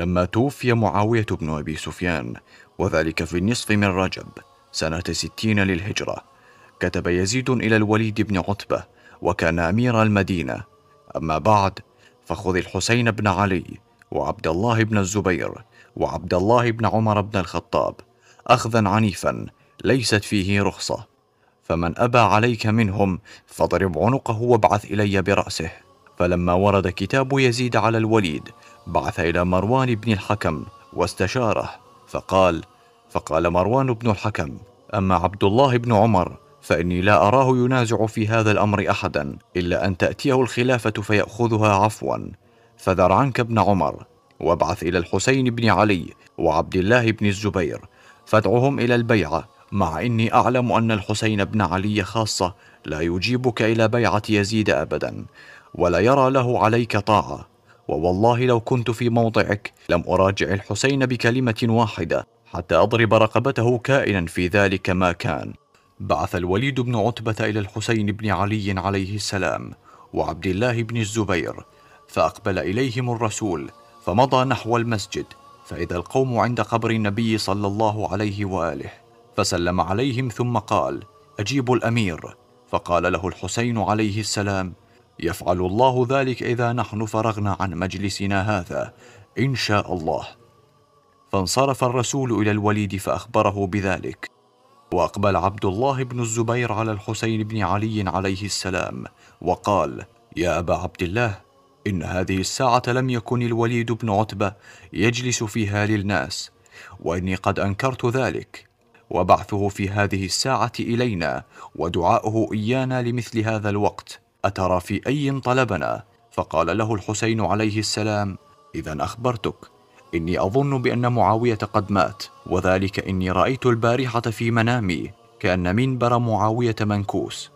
لما توفي معاوية بن أبي سفيان وذلك في النصف من رجب سنة ستين للهجرة كتب يزيد إلى الوليد بن عتبة وكان أمير المدينة أما بعد فخذ الحسين بن علي وعبد الله بن الزبير وعبد الله بن عمر بن الخطاب أخذا عنيفا ليست فيه رخصة فمن أبى عليك منهم فاضرب عنقه وابعث إلي برأسه فلما ورد كتاب يزيد على الوليد بعث الى مروان بن الحكم واستشاره فقال فقال مروان بن الحكم اما عبد الله بن عمر فاني لا اراه ينازع في هذا الامر احدا الا ان تاتيه الخلافه فياخذها عفوا فذر عنك ابن عمر وابعث الى الحسين بن علي وعبد الله بن الزبير فادعهم الى البيعه مع اني اعلم ان الحسين بن علي خاصه لا يجيبك الى بيعه يزيد ابدا ولا يرى له عليك طاعه ووالله لو كنت في موضعك لم اراجع الحسين بكلمه واحده حتى اضرب رقبته كائنا في ذلك ما كان بعث الوليد بن عتبه الى الحسين بن علي عليه السلام وعبد الله بن الزبير فاقبل اليهم الرسول فمضى نحو المسجد فاذا القوم عند قبر النبي صلى الله عليه واله فسلم عليهم ثم قال اجيبوا الامير فقال له الحسين عليه السلام يفعل الله ذلك اذا نحن فرغنا عن مجلسنا هذا ان شاء الله فانصرف الرسول الى الوليد فاخبره بذلك واقبل عبد الله بن الزبير على الحسين بن علي عليه السلام وقال يا ابا عبد الله ان هذه الساعه لم يكن الوليد بن عتبه يجلس فيها للناس واني قد انكرت ذلك وبعثه في هذه الساعه الينا ودعاؤه ايانا لمثل هذا الوقت أترى في أي طلبنا؟ فقال له الحسين عليه السلام: إذا أخبرتك إني أظن بأن معاوية قد مات، وذلك إني رأيت البارحة في منامي كأن منبر معاوية منكوس،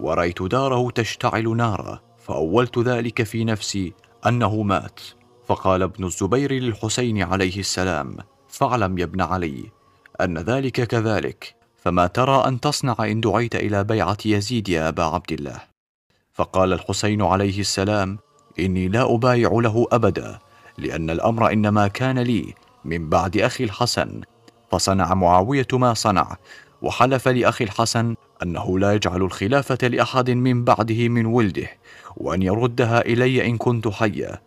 ورأيت داره تشتعل نارا، فأولت ذلك في نفسي أنه مات. فقال ابن الزبير للحسين عليه السلام: فاعلم يا ابن علي أن ذلك كذلك، فما ترى أن تصنع إن دعيت إلى بيعة يزيد يا أبا عبد الله؟ فقال الحسين عليه السلام اني لا ابايع له ابدا لان الامر انما كان لي من بعد اخي الحسن فصنع معاويه ما صنع وحلف لاخي الحسن انه لا يجعل الخلافه لاحد من بعده من ولده وان يردها الي ان كنت حيا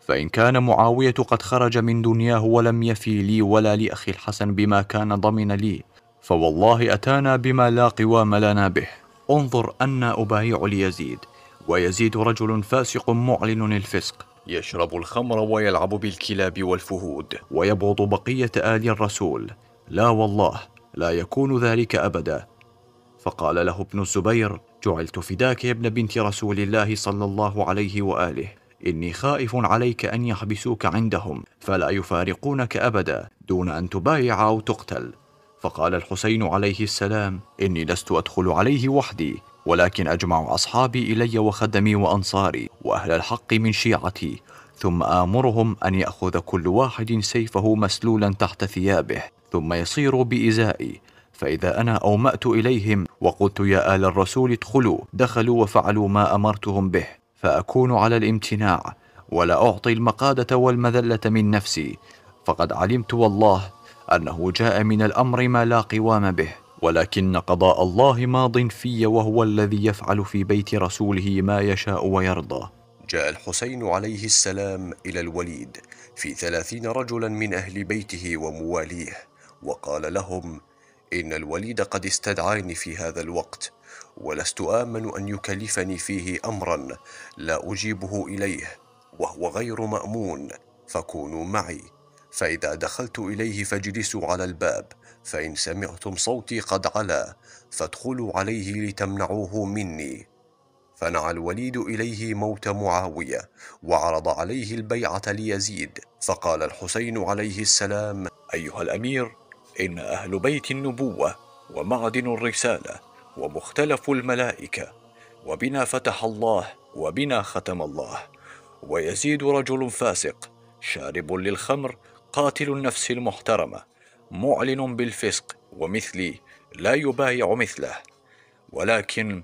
فان كان معاويه قد خرج من دنياه ولم يفي لي ولا لاخي الحسن بما كان ضمن لي فوالله اتانا بما لا قوام لنا به انظر أنا أبايع ليزيد ويزيد رجل فاسق معلن الفسق يشرب الخمر ويلعب بالكلاب والفهود ويبغض بقية آل الرسول لا والله لا يكون ذلك أبدا فقال له ابن الزبير جعلت فداك يا ابن بنت رسول الله صلى الله عليه وآله إني خائف عليك أن يحبسوك عندهم فلا يفارقونك أبدا دون أن تبايع أو تقتل فقال الحسين عليه السلام إني لست أدخل عليه وحدي ولكن أجمع أصحابي إلي وخدمي وأنصاري وأهل الحق من شيعتي ثم آمرهم أن يأخذ كل واحد سيفه مسلولا تحت ثيابه ثم يصير بإزائي فإذا أنا أومأت إليهم وقلت يا آل الرسول ادخلوا دخلوا وفعلوا ما أمرتهم به فأكون على الامتناع ولا أعطي المقادة والمذلة من نفسي فقد علمت والله انه جاء من الامر ما لا قوام به ولكن قضاء الله ماض في وهو الذي يفعل في بيت رسوله ما يشاء ويرضى جاء الحسين عليه السلام الى الوليد في ثلاثين رجلا من اهل بيته ومواليه وقال لهم ان الوليد قد استدعاني في هذا الوقت ولست امن ان يكلفني فيه امرا لا اجيبه اليه وهو غير مامون فكونوا معي فإذا دخلت إليه فاجلسوا على الباب فإن سمعتم صوتي قد علا فادخلوا عليه لتمنعوه مني فنعى الوليد إليه موت معاوية وعرض عليه البيعة ليزيد فقال الحسين عليه السلام أيها الأمير إن أهل بيت النبوة ومعدن الرسالة ومختلف الملائكة وبنا فتح الله وبنا ختم الله ويزيد رجل فاسق شارب للخمر قاتل النفس المحترمة معلن بالفسق ومثلي لا يبايع مثله ولكن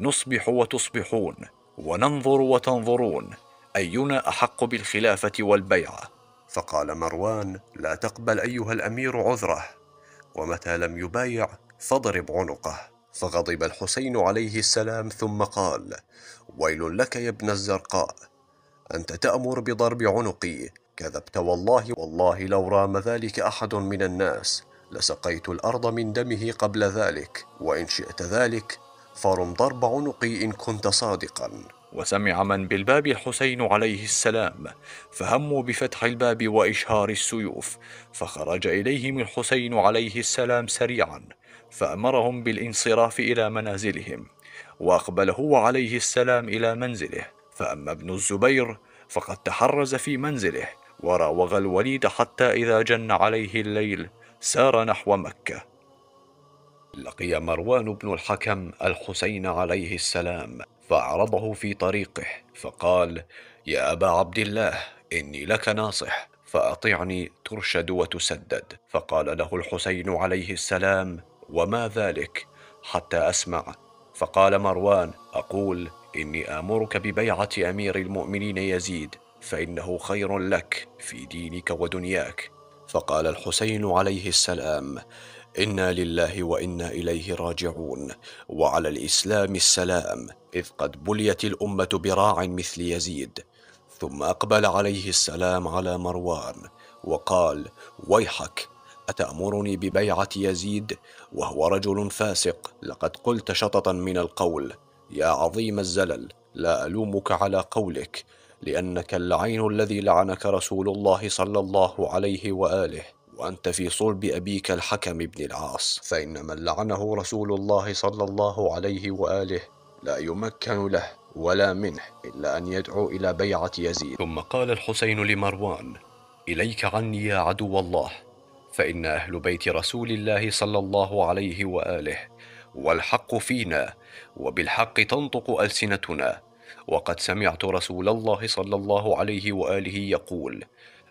نصبح وتصبحون وننظر وتنظرون أينا أحق بالخلافة والبيعة فقال مروان لا تقبل أيها الأمير عذره ومتى لم يبايع فاضرب عنقه فغضب الحسين عليه السلام ثم قال ويل لك يا ابن الزرقاء أنت تأمر بضرب عنقي كذبت والله والله لو رام ذلك أحد من الناس لسقيت الأرض من دمه قبل ذلك وإن شئت ذلك فرم ضرب عنقي إن كنت صادقا وسمع من بالباب الحسين عليه السلام فهموا بفتح الباب وإشهار السيوف فخرج إليهم الحسين عليه السلام سريعا فأمرهم بالانصراف إلى منازلهم وأقبل هو عليه السلام إلى منزله فأما ابن الزبير فقد تحرز في منزله وراوغ الوليد حتى إذا جن عليه الليل سار نحو مكة لقي مروان بن الحكم الحسين عليه السلام فعرضه في طريقه فقال يا أبا عبد الله إني لك ناصح فأطعني ترشد وتسدد فقال له الحسين عليه السلام وما ذلك حتى أسمع فقال مروان أقول إني آمرك ببيعة أمير المؤمنين يزيد فإنه خير لك في دينك ودنياك فقال الحسين عليه السلام انا لله وانا اليه راجعون وعلى الاسلام السلام اذ قد بليت الامه براع مثل يزيد ثم اقبل عليه السلام على مروان وقال ويحك اتامرني ببيعه يزيد وهو رجل فاسق لقد قلت شططا من القول يا عظيم الزلل لا الومك على قولك لانك اللعين الذي لعنك رسول الله صلى الله عليه واله وأنت في صلب أبيك الحكم بن العاص فإن من لعنه رسول الله صلى الله عليه وآله لا يمكن له ولا منه إلا أن يدعو إلى بيعة يزيد ثم قال الحسين لمروان إليك عني يا عدو الله فإن أهل بيت رسول الله صلى الله عليه وآله والحق فينا وبالحق تنطق السنتنا وقد سمعت رسول الله صلى الله عليه واله يقول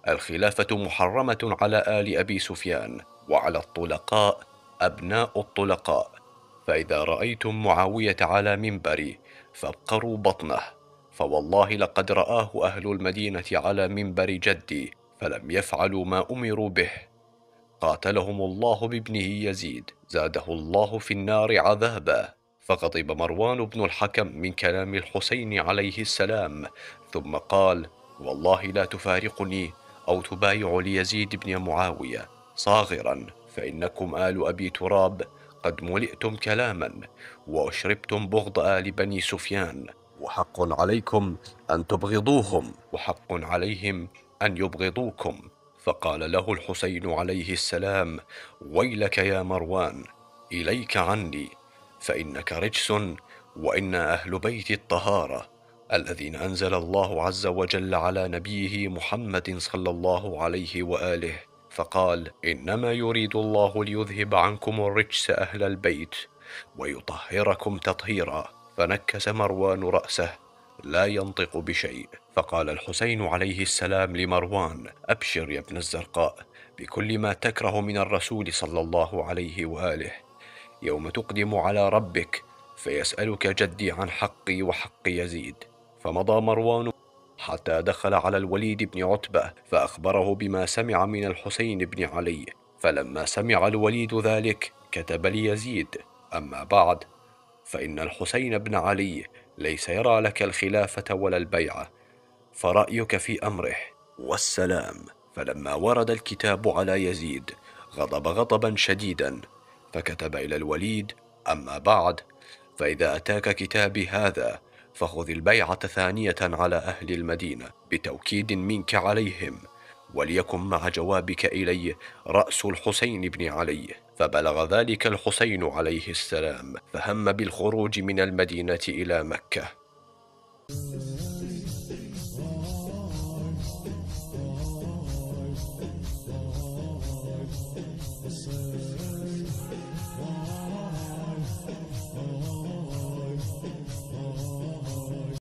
الخلافه محرمه على ال ابي سفيان وعلى الطلقاء ابناء الطلقاء فاذا رايتم معاويه على منبري فابقروا بطنه فوالله لقد راه اهل المدينه على منبر جدي فلم يفعلوا ما امروا به قاتلهم الله بابنه يزيد زاده الله في النار عذابا فغضب مروان بن الحكم من كلام الحسين عليه السلام ثم قال والله لا تفارقني أو تبايع ليزيد بن معاوية صاغرا فإنكم آل أبي تراب قد ملئتم كلاما وأشربتم بغض آل بني سفيان وحق عليكم أن تبغضوهم وحق عليهم أن يبغضوكم فقال له الحسين عليه السلام ويلك يا مروان اليك عني فانك رجس وانا اهل بيت الطهاره الذين انزل الله عز وجل على نبيه محمد صلى الله عليه واله فقال انما يريد الله ليذهب عنكم الرجس اهل البيت ويطهركم تطهيرا فنكس مروان راسه لا ينطق بشيء فقال الحسين عليه السلام لمروان أبشر يا ابن الزرقاء بكل ما تكره من الرسول صلى الله عليه وآله يوم تقدم على ربك فيسألك جدي عن حقي وحق يزيد فمضى مروان حتى دخل على الوليد بن عتبة فأخبره بما سمع من الحسين بن علي فلما سمع الوليد ذلك كتب ليزيد أما بعد فإن الحسين بن علي ليس يرى لك الخلافة ولا البيعة فرأيك في أمره والسلام فلما ورد الكتاب على يزيد غضب غضبا شديدا فكتب إلى الوليد أما بعد فإذا أتاك كتابي هذا فخذ البيعة ثانية على أهل المدينة بتوكيد منك عليهم وليكن مع جوابك إلي رأس الحسين بن علي فبلغ ذلك الحسين عليه السلام فهم بالخروج من المدينة إلى مكة